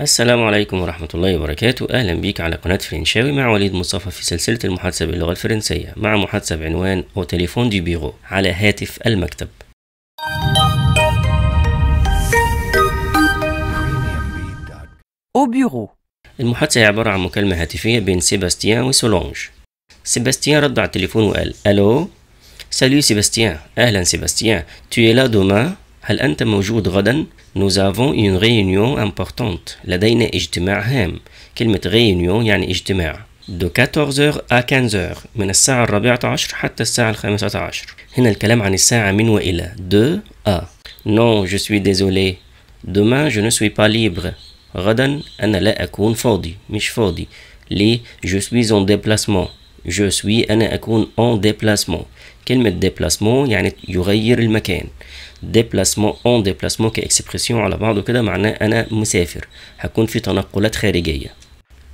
السلام عليكم ورحمة الله وبركاته أهلا بيك على قناة فرنشاوي مع وليد مصطفى في سلسلة المحادثة باللغة الفرنسية مع محادثة بعنوان أو تليفون دي بيرو على هاتف المكتب أو بيرو المحادثة هي عبارة عن مكالمة هاتفية بين سيباستيان وسولونج سيباستيان رد على التليفون وقال ألو سالو سيباستيان أهلا سيباستيان tu لا دومان هل أنت موجود غدا؟ Nous avons une réunion importante. لدينا اجتماع هام. كلمة réunion يعني اجتماع. de 14h à 15h من الساعة الرابعة عشر حتى الساعة الخامسة عشر هنا الكلام عن الساعة من وإلى de à Non, je suis désolé. Demain, je ne suis pas libre. غدا أنا لا أكون فاضي مش فاضي ليه je suis en déplacement جو سوي أنا أكون أون ديبلاسمون كلمة ديبلاسمون يعني يغير المكان ديبلاسمون أون ديبلاسمون كإكسبريسيون على بعضه كده معناه أنا مسافر هكون في تنقلات خارجية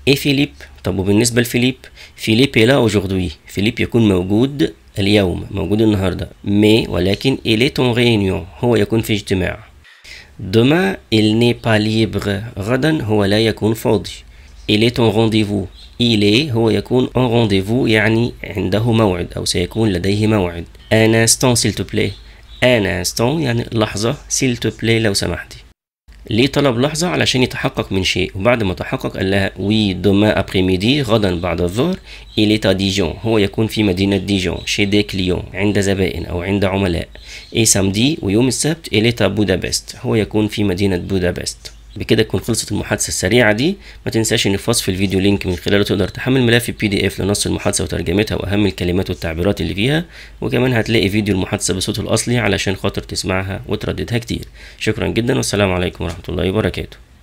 إي فيليب؟ طب وبالنسبة لفيليب فيليب لا أوجوردوي فيليب يكون موجود اليوم موجود النهاردة مي ولكن إلي تون réunion هو يكون في اجتماع دوما إل ني با غدا هو لا يكون فاضي il est en rendez-vous il est هو يكون en rendez-vous يعني عنده موعد أو سيكون لديه موعد un instant s'il te plaît un instant يعني لحظة s'il te plaît لو سمحتي ليه طلب لحظة علشان يتحقق من شيء وبعد ما تحقق قال لها وي دومان ابري ميدي غدا بعد الظهر إليتا ديجون هو يكون في مدينة ديجون شي دي كليون عند زبائن أو عند عملاء إي سامدي ويوم السبت إليتا بودابست هو يكون في مدينة بودابست بكده تكون خلصت المحادثه السريعه دي ما تنساش ان في وصف الفيديو لينك من خلاله تقدر تحمل ملف بي دي اف لنص المحادثه وترجمتها واهم الكلمات والتعبيرات اللي فيها وكمان هتلاقي فيديو المحادثه بصوته الاصلي علشان خاطر تسمعها وترددها كتير شكرا جدا والسلام عليكم ورحمه الله وبركاته